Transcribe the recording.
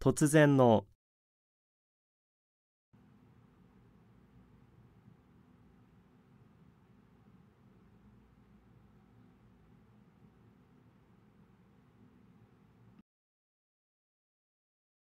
突然の